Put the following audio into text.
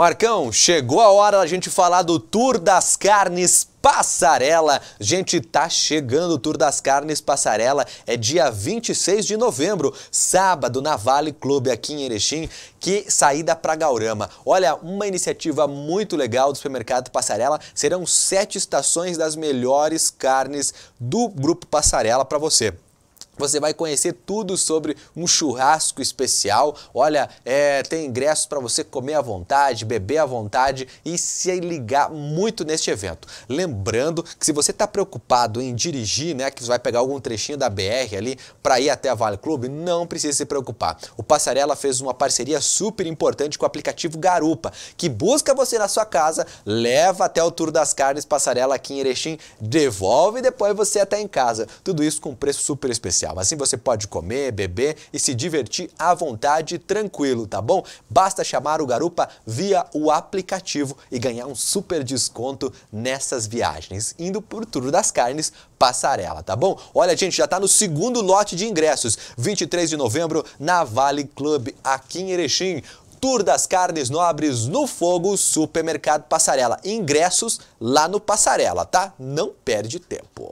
Marcão, chegou a hora da gente falar do Tour das Carnes Passarela. Gente, tá chegando o Tour das Carnes Passarela. É dia 26 de novembro, sábado, na Vale Clube aqui em Erechim, que saída para Gaurama. Olha, uma iniciativa muito legal do supermercado Passarela. Serão sete estações das melhores carnes do Grupo Passarela para você. Você vai conhecer tudo sobre um churrasco especial. Olha, é, tem ingressos para você comer à vontade, beber à vontade e se ligar muito neste evento. Lembrando que se você está preocupado em dirigir, né, que você vai pegar algum trechinho da BR ali para ir até a Vale Clube, não precisa se preocupar. O Passarela fez uma parceria super importante com o aplicativo Garupa, que busca você na sua casa, leva até o Tour das Carnes Passarela aqui em Erechim, devolve e depois você até em casa. Tudo isso com preço super especial. Assim você pode comer, beber e se divertir à vontade, tranquilo, tá bom? Basta chamar o Garupa via o aplicativo e ganhar um super desconto nessas viagens, indo por Tour das Carnes Passarela, tá bom? Olha, gente, já tá no segundo lote de ingressos, 23 de novembro, na Vale Club, aqui em Erechim. Tour das Carnes Nobres no Fogo Supermercado Passarela. Ingressos lá no Passarela, tá? Não perde tempo.